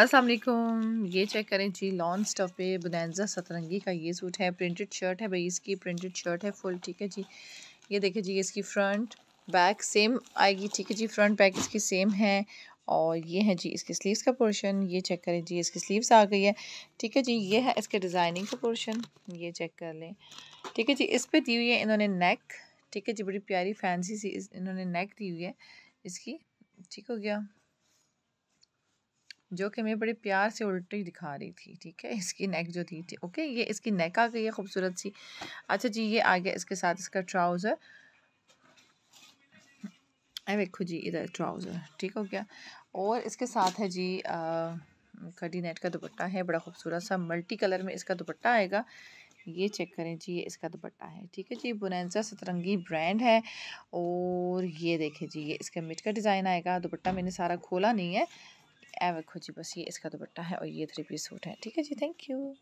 असलम ये चेक करें जी long stuff पे बुनैजा सतरंगी का ये सूट है प्रिंटेड शर्ट है भाई इसकी प्रिंटेड शर्ट है फुल ठीक है जी ये देखें जी इसकी फ्रंट बैक सेम आएगी ठीक है जी फ्रंट बैक इसकी सेम है और ये है जी इसके स्लीव्स का पोर्शन ये चेक करें जी इसकी स्लीव्स आ गई है ठीक है जी ये है इसके डिज़ाइनिंग का पोर्शन ये चेक कर लें ठीक है जी इस पर दी हुई है इन्होंने नेक ठीक है जी बड़ी प्यारी फैंसी सी इन्होंने नेक दी हुई है इसकी ठीक हो गया जो कि हमें बड़े प्यार से उल्टी दिखा रही थी ठीक है इसकी नेक जो थी थी ओके ये इसकी नेक आ गई है खूबसूरत सी अच्छा जी ये आ गया इसके साथ इसका ट्राउज़र देखो जी इधर ट्राउज़र ठीक हो गया और इसके साथ है जी कडी नेट का दुपट्टा है बड़ा खूबसूरत सा मल्टी कलर में इसका दुपट्टा आएगा ये चेक करें जी ये इसका दुपट्टा है ठीक है जी बुनैजा सतरंगी ब्रांड है और ये देखें जी ये इसका मिट का डिज़ाइन आएगा दुपट्टा मैंने सारा खोला नहीं है ऐ वे खोजी बस ये इसका दुपट्टा है और ये थ्री पीस सूट है ठीक है जी थैंक यू